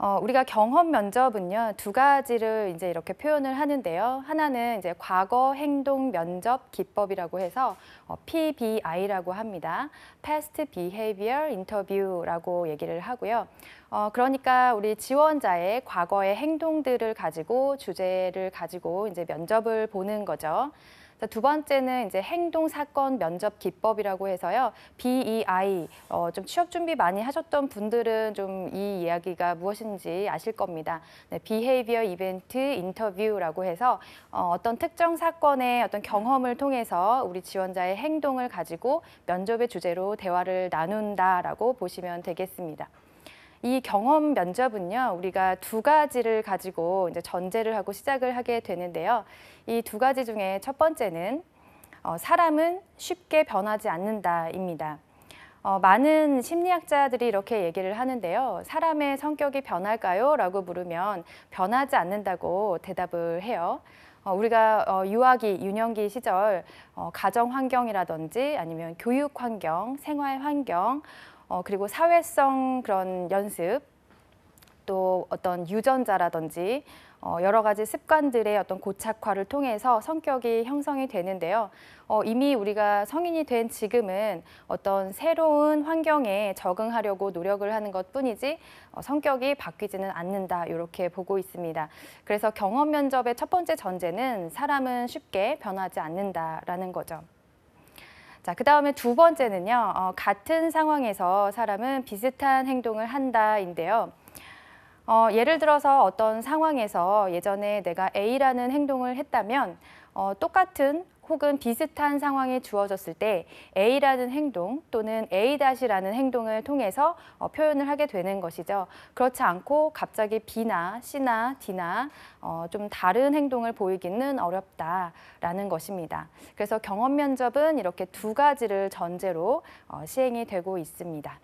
어, 우리가 경험 면접은요, 두 가지를 이제 이렇게 표현을 하는데요. 하나는 이제 과거 행동 면접 기법이라고 해서 어, PBI라고 합니다. Past Behavior Interview라고 얘기를 하고요. 어, 그러니까 우리 지원자의 과거의 행동들을 가지고 주제를 가지고 이제 면접을 보는 거죠. 자, 두 번째는 이제 행동 사건 면접 기법이라고 해서요. BEI 어, 좀 취업 준비 많이 하셨던 분들은 좀 이 이야기가 무엇인지 아실 겁니다. 네, Behavior Event Interview라고 해서 어, 어떤 특정 사건의 어떤 경험을 통해서 우리 지원자의 행동을 가지고 면접의 주제로 대화를 나눈다라고 보시면 되겠습니다. 이 경험 면접은요, 우리가 두 가지를 가지고 이제 전제를 하고 시작을 하게 되는데요. 이 두 가지 중에 첫 번째는 어, 사람은 쉽게 변하지 않는다입니다. 어, 많은 심리학자들이 이렇게 얘기를 하는데요. 사람의 성격이 변할까요? 라고 물으면 변하지 않는다고 대답을 해요. 어, 우리가 어, 유아기, 유년기 시절 어, 가정 환경이라든지 아니면 교육 환경, 생활 환경, 어, 그리고 사회성 그런 연습 또 어떤 유전자라든지 어, 여러 가지 습관들의 어떤 고착화를 통해서 성격이 형성이 되는데요. 어, 이미 우리가 성인이 된 지금은 어떤 새로운 환경에 적응하려고 노력을 하는 것 뿐이지 어, 성격이 바뀌지는 않는다 이렇게 보고 있습니다. 그래서 경험 면접의 첫 번째 전제는 사람은 쉽게 변하지 않는다라는 거죠. 자, 그 다음에 두 번째는요. 어, 같은 상황에서 사람은 비슷한 행동을 한다인데요. 어, 예를 들어서 어떤 상황에서 예전에 내가 A라는 행동을 했다면 어, 똑같은 혹은 비슷한 상황이 주어졌을 때 A라는 행동 또는 A-라는 행동을 통해서 어, 표현을 하게 되는 것이죠. 그렇지 않고 갑자기 B나 C나 D나 어, 좀 다른 행동을 보이기는 어렵다라는 것입니다. 그래서 경험 면접은 이렇게 두 가지를 전제로 어, 시행이 되고 있습니다.